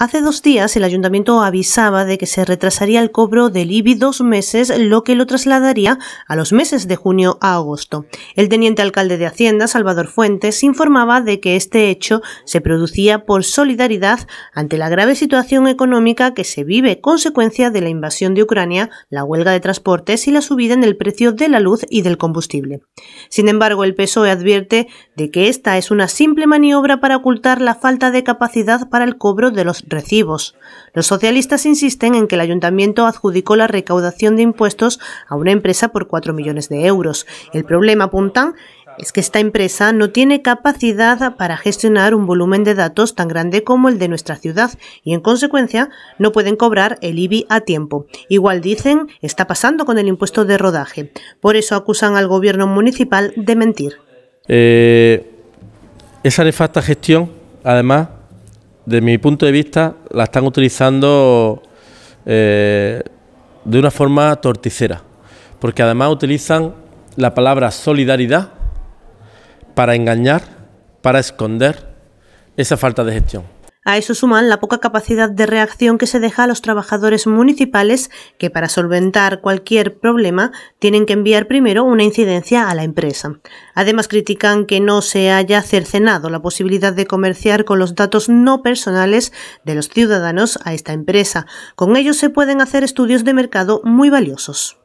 Hace dos días el ayuntamiento avisaba de que se retrasaría el cobro del IBI dos meses, lo que lo trasladaría a los meses de junio a agosto. El teniente alcalde de Hacienda, Salvador Fuentes, informaba de que este hecho se producía por solidaridad ante la grave situación económica que se vive consecuencia de la invasión de Ucrania, la huelga de transportes y la subida en el precio de la luz y del combustible. Sin embargo, el PSOE advierte de que esta es una simple maniobra para ocultar la falta de capacidad para el cobro de los recibos. Los socialistas insisten en que el ayuntamiento adjudicó la recaudación de impuestos a una empresa por 4 millones de euros. El problema, apuntan, es que esta empresa no tiene capacidad para gestionar un volumen de datos tan grande como el de nuestra ciudad y, en consecuencia, no pueden cobrar el IBI a tiempo. Igual dicen, está pasando con el impuesto de rodaje. Por eso acusan al gobierno municipal de mentir. Eh, esa nefasta gestión, además, de mi punto de vista, la están utilizando eh, de una forma torticera, porque además utilizan la palabra solidaridad para engañar, para esconder esa falta de gestión. A eso suman la poca capacidad de reacción que se deja a los trabajadores municipales que para solventar cualquier problema tienen que enviar primero una incidencia a la empresa. Además critican que no se haya cercenado la posibilidad de comerciar con los datos no personales de los ciudadanos a esta empresa. Con ellos se pueden hacer estudios de mercado muy valiosos.